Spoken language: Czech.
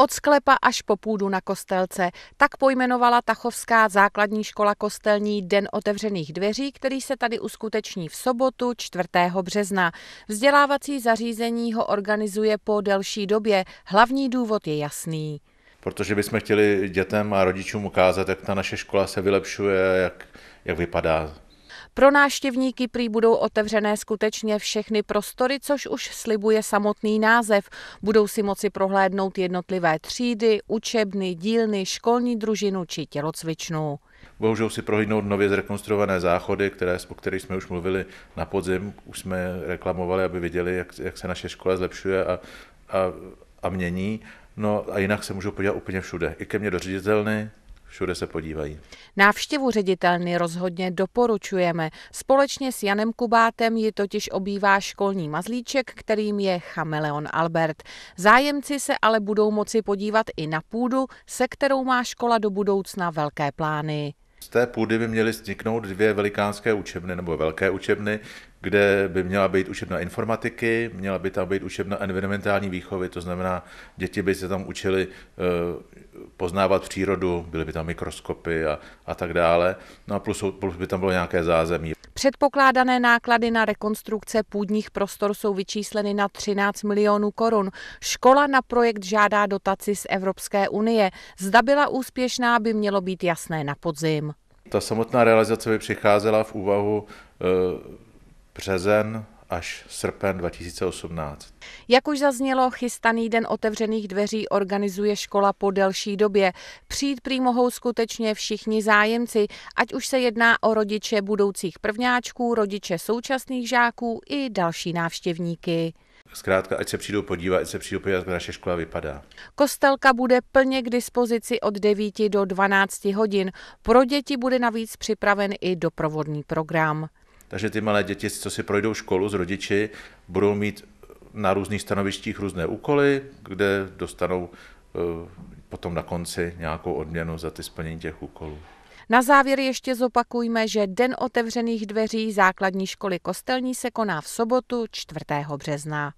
Od sklepa až po půdu na kostelce. Tak pojmenovala Tachovská základní škola kostelní Den otevřených dveří, který se tady uskuteční v sobotu 4. března. Vzdělávací zařízení ho organizuje po delší době. Hlavní důvod je jasný. Protože bychom chtěli dětem a rodičům ukázat, jak ta naše škola se vylepšuje, jak, jak vypadá. Pro návštěvníky prý budou otevřené skutečně všechny prostory, což už slibuje samotný název. Budou si moci prohlédnout jednotlivé třídy, učebny, dílny, školní družinu či tělocvičnu. Bohužel si prohlídnout nově zrekonstruované záchody, které, o kterých jsme už mluvili na podzim. Už jsme reklamovali, aby viděli, jak, jak se naše škola zlepšuje a, a, a mění. No a jinak se můžou podívat úplně všude. I ke mně do ředitelny, všude se podívají. Návštěvu ředitelny rozhodně doporučujeme. Společně s Janem Kubátem ji totiž obývá školní mazlíček, kterým je chameleon Albert. Zájemci se ale budou moci podívat i na půdu, se kterou má škola do budoucna velké plány. Z té půdy by měly vzniknout dvě velikánské učebny nebo velké učebny, kde by měla být učebna informatiky, měla by tam být učebna environmentální výchovy, to znamená, děti by se tam učili eh, poznávat přírodu, byly by tam mikroskopy a, a tak dále. No a plus, plus by tam bylo nějaké zázemí. Předpokládané náklady na rekonstrukce půdních prostor jsou vyčísleny na 13 milionů korun. Škola na projekt žádá dotaci z Evropské unie. Zda byla úspěšná, by mělo být jasné na podzim. Ta samotná realizace by přicházela v úvahu eh, březen až srpen 2018. Jak už zaznělo, chystaný den otevřených dveří organizuje škola po delší době. Přijít prý mohou skutečně všichni zájemci, ať už se jedná o rodiče budoucích prvňáčků, rodiče současných žáků i další návštěvníky. Zkrátka, ať se přijdou podívat, ať se přijdou podívat, jak naše škola vypadá. Kostelka bude plně k dispozici od 9 do 12 hodin. Pro děti bude navíc připraven i doprovodný program takže ty malé děti, co si projdou školu s rodiči, budou mít na různých stanovištích různé úkoly, kde dostanou eh, potom na konci nějakou odměnu za ty splnění těch úkolů. Na závěr ještě zopakujme, že Den otevřených dveří základní školy Kostelní se koná v sobotu 4. března.